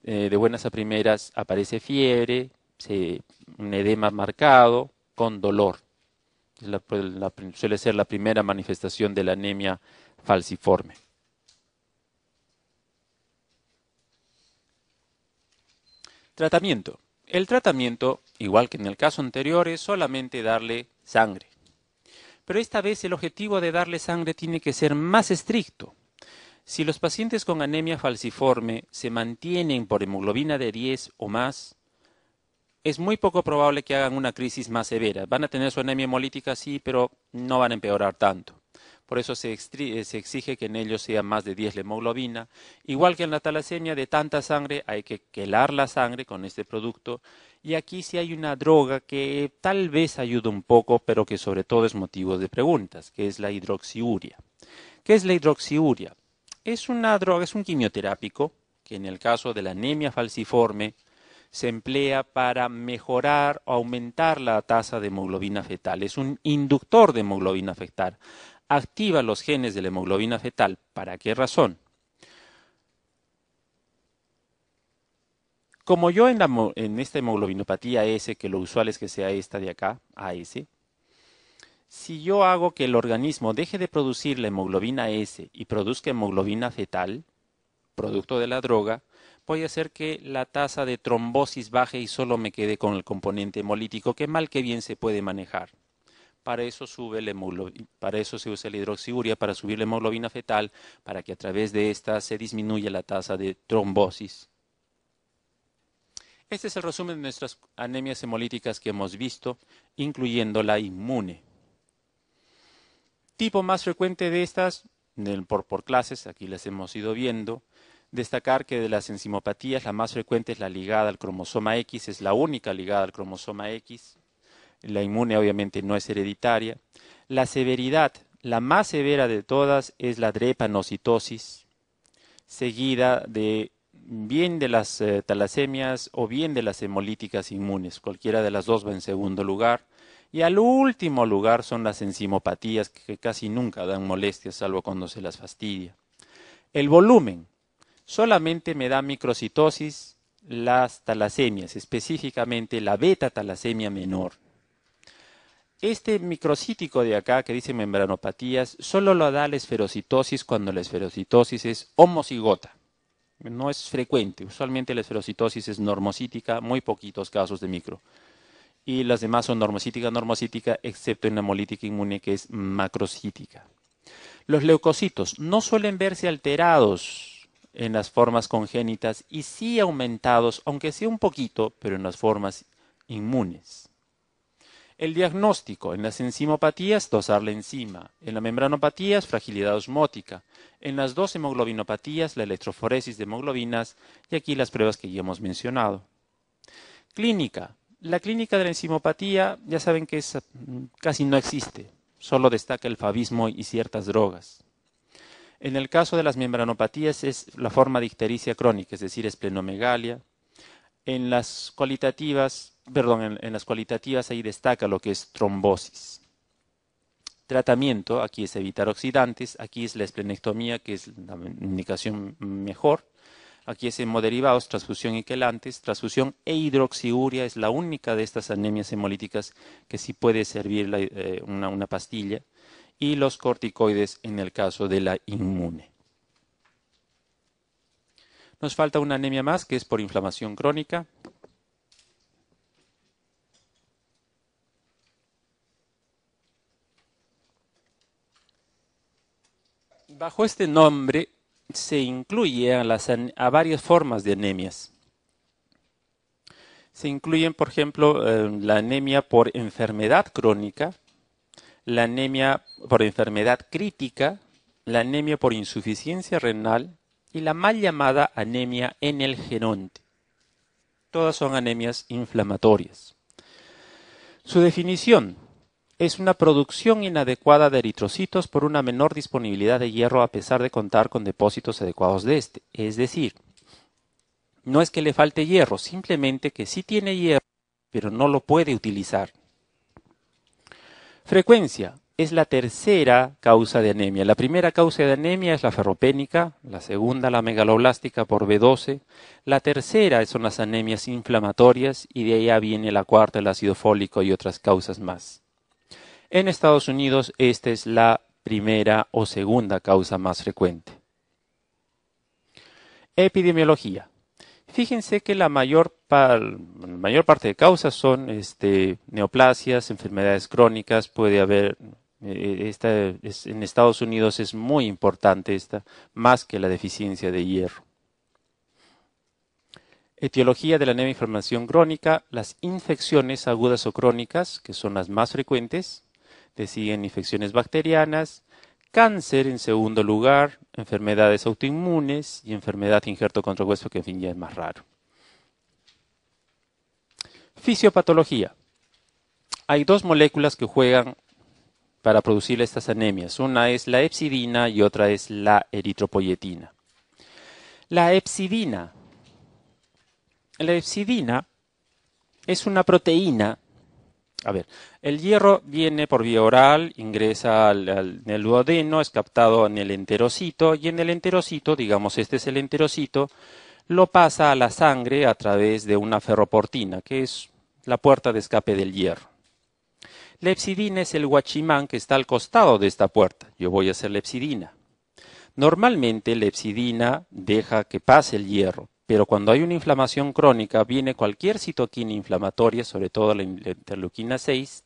eh, de buenas a primeras aparece fiebre, se, un edema marcado con dolor. suele ser la primera manifestación de la anemia falciforme. Tratamiento. El tratamiento, igual que en el caso anterior, es solamente darle sangre. Pero esta vez el objetivo de darle sangre tiene que ser más estricto. Si los pacientes con anemia falciforme se mantienen por hemoglobina de 10 o más, es muy poco probable que hagan una crisis más severa. Van a tener su anemia hemolítica, sí, pero no van a empeorar tanto por eso eh, se, exige que en ellos sea más de 10 hemoglobina. Igual que en la talasemia de tanta sangre, hay que quelar la sangre con este producto. Y aquí sí hay una droga que tal vez ayuda un poco, pero que sobre todo es motivo de preguntas, que es la hidroxiuria. ¿Qué es la hidroxiuria? Es una droga, es un quimioterápico que en el caso de la anemia falciforme se emplea para mejorar o aumentar la tasa de hemoglobina fetal. Es un inductor de hemoglobina fetal activa los genes de la hemoglobina fetal. ¿Para qué razón? Como yo en, esta hemoglobinopatía S, que lo usual es que sea esta de acá, AS, si yo hago que el organismo deje de producir la hemoglobina S y produzca hemoglobina fetal, producto de la droga, voy a hacer que la tasa de trombosis baje y solo me quede con el componente hemolítico, que mal que bien se puede manejar. Para eso, sube para eso se usa la hidroxiguria, para subir la hemoglobina fetal, para que a través de esta se disminuya la tasa de trombosis. Este es el resumen de nuestras anemias hemolíticas que hemos visto, incluyendo la inmune. Tipo más frecuente de estas, por clases, aquí las hemos ido viendo, destacar que de las enzimopatías la más frecuente es la ligada al cromosoma X, es la única ligada al cromosoma X la inmune obviamente no es hereditaria. La severidad, la más severa de todas, es la drepanocitosis, seguida de bien de las eh, talasemias o bien de las hemolíticas inmunes. Cualquiera de las dos va en segundo lugar. Y al último lugar son las enzimopatías, que casi nunca dan molestias, salvo cuando se las fastidia. El volumen. Solamente me da microcitosis las talasemias, específicamente la beta talasemia menor. Este microcítico de acá que dice membranopatías solo lo da la esferocitosis cuando la esferocitosis es homocigota. No es frecuente, usualmente la esferocitosis es normocítica, muy poquitos casos de micro. Y las demás son normocítica, normocítica, excepto en la hemolítica inmune que es macrocítica. Los leucocitos no suelen verse alterados en las formas congénitas y sí aumentados, aunque sea un poquito, pero en las formas inmunes. El diagnóstico en las enzimopatías, dosar la enzima. En la membranopatía, fragilidad osmótica. En las dos hemoglobinopatías, la electroforesis de hemoglobinas y aquí las pruebas que ya hemos mencionado. Clínica. La clínica de la enzimopatía ya saben que casi no existe, solo destaca el fabismo y ciertas drogas. En el caso de las membranopatías es la forma de ictericia crónica, es decir, esplenomegalia. En las cualitativas perdón, en, las cualitativas ahí destaca lo que es trombosis. Tratamiento, aquí es evitar oxidantes, aquí es la esplenectomía, que es la indicación mejor. Aquí es hemoderivados, transfusión y quelantes, transfusión e hidroxiuria es la única de estas anemias hemolíticas que sí puede servir eh, una pastilla. Y los corticoides en el caso de la inmune. Nos falta una anemia más que es por inflamación crónica, Bajo este nombre se incluye a, varias formas de anemias. Se incluyen, por ejemplo, eh, la anemia por enfermedad crónica, la anemia por enfermedad crítica, la anemia por insuficiencia renal y la mal llamada anemia en el genonte. Todas son anemias inflamatorias. Su definición es una producción inadecuada de eritrocitos por una menor disponibilidad de hierro a pesar de contar con depósitos adecuados de este. Es decir, no es que le falte hierro, simplemente que sí tiene hierro, pero no lo puede utilizar. Frecuencia es la tercera causa de anemia. La primera causa de anemia es la ferropénica, la segunda la megaloblástica por B12, la tercera son las anemias inflamatorias y de allá viene la cuarta el ácido fólico y otras causas más. En Estados Unidos esta es la primera o segunda causa más frecuente. Epidemiología. Fíjense que la mayor, parte de causas son este, neoplasias, enfermedades crónicas, puede haber, eh, en Estados Unidos es muy importante esta, más que la deficiencia de hierro. Etiología de la neoinformación crónica, las infecciones agudas o crónicas, que son las más frecuentes, le siguen infecciones bacterianas, cáncer en segundo lugar, enfermedades autoinmunes y enfermedad injerto contra hueso, que en fin ya es más raro. Fisiopatología. Hay dos moléculas que juegan para producir estas anemias. Una es la epsidina y otra es la eritropoyetina. La epsidina. La epsidina es una proteína a ver, el hierro viene por vía oral, ingresa al, en el duodeno, es captado en el enterocito y en el enterocito, digamos este es el enterocito, lo pasa a la sangre a través de una ferroportina, que es la puerta de escape del hierro. La epsidina es el guachimán que está al costado de esta puerta. Yo voy a hacer la epsidina. Normalmente la epsidina deja que pase el hierro, pero cuando hay una inflamación crónica, viene cualquier citoquina inflamatoria, sobre todo la interleuquina 6,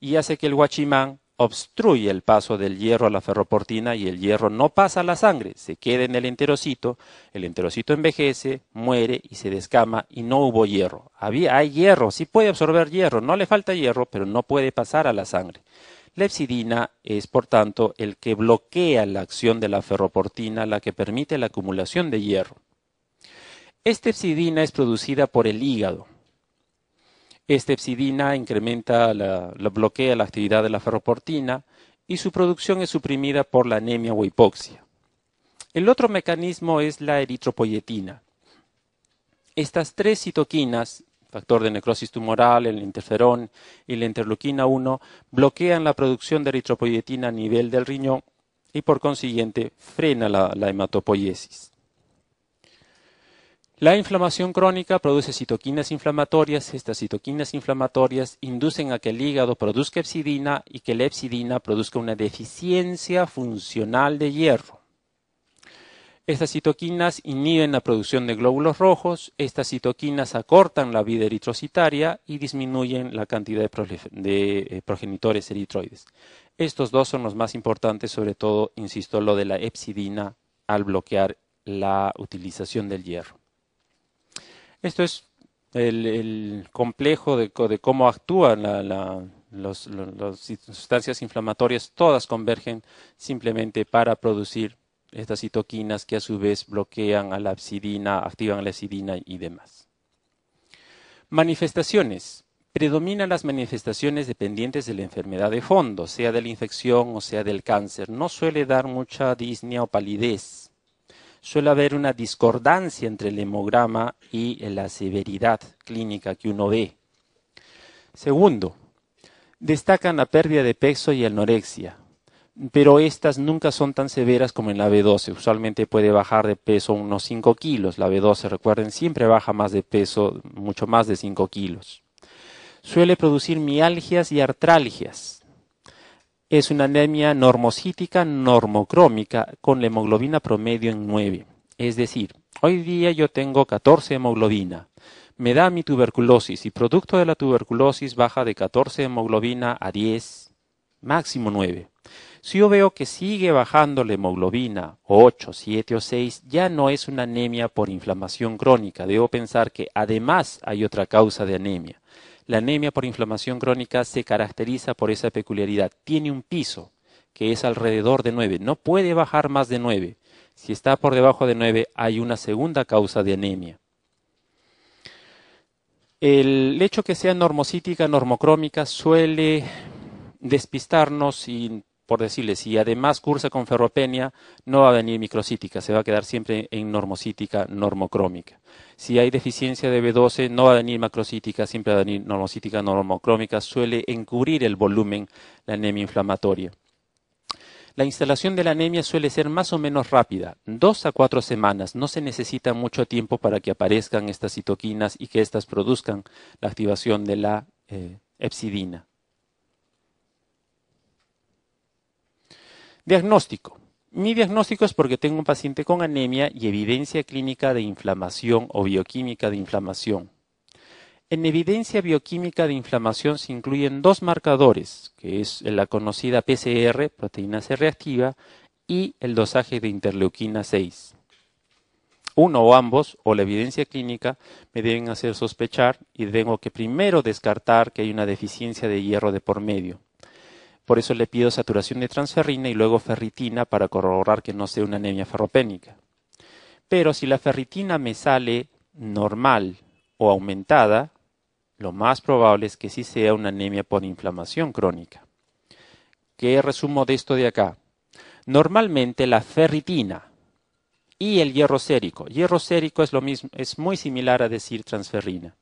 y hace que el guachimán obstruye el paso del hierro a la ferroportina y el hierro no pasa a la sangre, se queda en el enterocito, el enterocito envejece, muere y se descama y no hubo hierro. hay hierro, sí puede absorber hierro, no le falta hierro, pero no puede pasar a la sangre. La epsidina es, por tanto, el que bloquea la acción de la ferroportina, la que permite la acumulación de hierro. Estepsidina es producida por el hígado. Estepsidina incrementa, la, bloquea la actividad de la ferroportina y su producción es suprimida por la anemia o hipoxia. El otro mecanismo es la eritropoyetina. Estas tres citoquinas, factor de necrosis tumoral, el interferón y la interleuquina 1, bloquean la producción de eritropoyetina a nivel del riñón y por consiguiente frena la, la hematopoiesis. La inflamación crónica produce citoquinas inflamatorias. Estas citoquinas inflamatorias inducen a que el hígado produzca epsidina y que la epsidina produzca una deficiencia funcional de hierro. Estas citoquinas inhiben la producción de glóbulos rojos, estas citoquinas acortan la vida eritrocitaria y disminuyen la cantidad de, eh, progenitores eritroides. Estos dos son los más importantes, sobre todo, insisto, lo de la epsidina al bloquear la utilización del hierro. Esto es el, complejo de, cómo actúan las sustancias inflamatorias, todas convergen simplemente para producir estas citoquinas que a su vez bloquean a la absidina, activan la absidina y demás. Manifestaciones. Predominan las manifestaciones dependientes de la enfermedad de fondo, sea de la infección o sea del cáncer. No suele dar mucha disnea o palidez suele haber una discordancia entre el hemograma y eh, la severidad clínica que uno ve. Segundo, destacan la pérdida de peso y anorexia, pero estas nunca son tan severas como en la B12. Usualmente puede bajar de peso unos 5 kilos. La B12, recuerden, siempre baja más de peso, mucho más de 5 kilos. Suele producir mialgias y artralgias, es una anemia normocítica normocrómica con la hemoglobina promedio en 9. Es decir, hoy día yo tengo 14 hemoglobina. Me da mi tuberculosis y producto de la tuberculosis baja de 14 hemoglobina a 10, máximo 9. Si yo veo que sigue bajando la hemoglobina 8, 7 o 6, ya no es una anemia por inflamación crónica. Debo pensar que además hay otra causa de anemia. La anemia por inflamación crónica se caracteriza por esa peculiaridad. Tiene un piso que es alrededor de 9. No puede bajar más de 9. Si está por debajo de 9 hay una segunda causa de anemia. El hecho que sea normocítica, normocrómica, suele despistarnos y por decirle, si además cursa con ferropenia, no va a venir microcítica, se va a quedar siempre en normocítica, normocrómica. Si hay deficiencia de B12, no va a venir macrocítica, siempre va a venir normocítica, normocrómica, suele encubrir el volumen la anemia inflamatoria. La instalación de la anemia suele ser más o menos rápida, dos a cuatro semanas. No se necesita mucho tiempo para que aparezcan estas citoquinas y que éstas produzcan la activación de la eh, epsidina. Diagnóstico. Mi diagnóstico es porque tengo un paciente con anemia y evidencia clínica de inflamación o bioquímica de inflamación. En evidencia bioquímica de inflamación se incluyen dos marcadores, que es la conocida PCR, proteína C reactiva, y el dosaje de interleuquina 6. Uno o ambos, o la evidencia clínica, me deben hacer sospechar y tengo que primero descartar que hay una deficiencia de hierro de por medio. Por eso le pido saturación de transferrina y luego ferritina para corroborar que no sea una anemia ferropénica. Pero si la ferritina me sale normal o aumentada, lo más probable es que sí sea una anemia por inflamación crónica. ¿Qué resumo de esto de acá? Normalmente la ferritina y el hierro sérico. Hierro sérico es lo mismo, es muy similar a decir transferrina.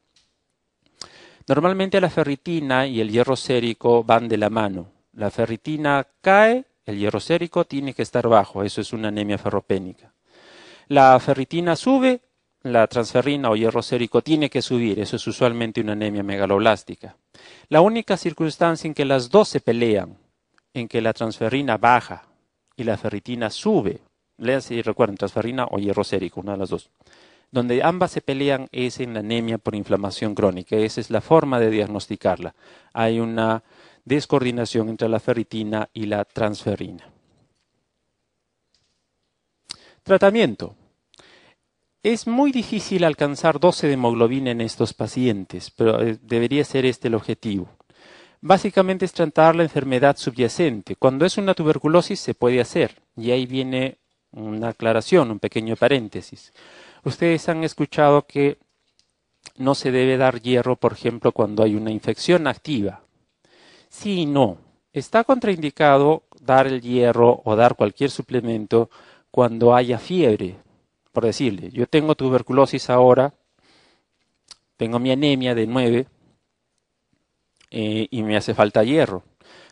Normalmente la ferritina y el hierro sérico van de la mano la ferritina cae, el hierro sérico tiene que estar bajo, eso es una anemia ferropénica. La ferritina sube, la transferrina o hierro sérico tiene que subir, eso es usualmente una anemia megaloblástica. La única circunstancia en que las dos se pelean, en que la transferrina baja y la ferritina sube, lean si recuerden, transferrina o hierro sérico, una de las dos, donde ambas se pelean es en la anemia por inflamación crónica, esa es la forma de diagnosticarla. Hay una descoordinación entre la ferritina y la transferrina. Tratamiento. Es muy difícil alcanzar 12 de hemoglobina en estos pacientes, pero eh, debería ser este el objetivo. Básicamente es tratar la enfermedad subyacente. Cuando es una tuberculosis se puede hacer, y ahí viene una aclaración, un pequeño paréntesis. Ustedes han escuchado que no se debe dar hierro, por ejemplo, cuando hay una infección activa. Sí no. Está contraindicado dar el hierro o dar cualquier suplemento cuando haya fiebre. Por decirle, yo tengo tuberculosis ahora, tengo mi anemia de 9 eh, y me hace falta hierro.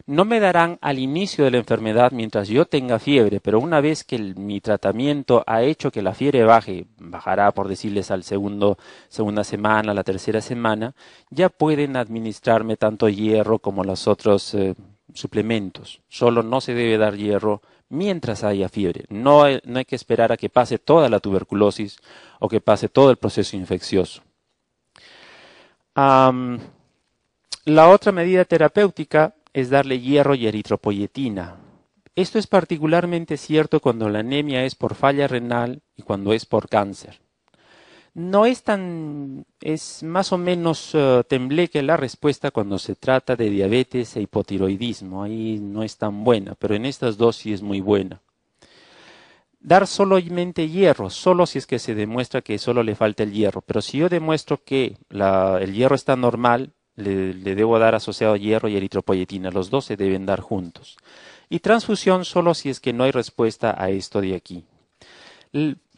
No me darán al inicio de la enfermedad mientras yo tenga fiebre, pero una vez que mi tratamiento ha hecho que la fiebre baje, bajará por decirles al segundo, segunda semana, la tercera semana, ya pueden administrarme tanto hierro como los otros eh, suplementos. Solo no se debe dar hierro mientras haya fiebre. No hay, que esperar a que pase toda la tuberculosis o que pase todo el proceso infeccioso. la otra medida terapéutica es darle hierro y eritropoyetina. Esto es particularmente cierto cuando la anemia es por falla renal y cuando es por cáncer. No es tan, es más o menos temble eh, tembleque la respuesta cuando se trata de diabetes e hipotiroidismo. Ahí no es tan buena, pero en estas dos sí es muy buena. Dar solamente hierro, solo si es que se demuestra que solo le falta el hierro. Pero si yo demuestro que el hierro está normal, le, debo dar asociado hierro y eritropoyetina. Los dos se deben dar juntos. Y transfusión solo si es que no hay respuesta a esto de aquí.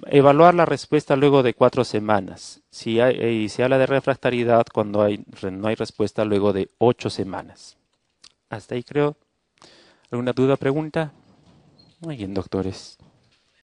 evaluar la respuesta luego de cuatro semanas. Si hay, eh, y se habla de refractariedad cuando no hay respuesta luego de ocho semanas. Hasta ahí creo. ¿Alguna duda, pregunta? Muy bien, doctores.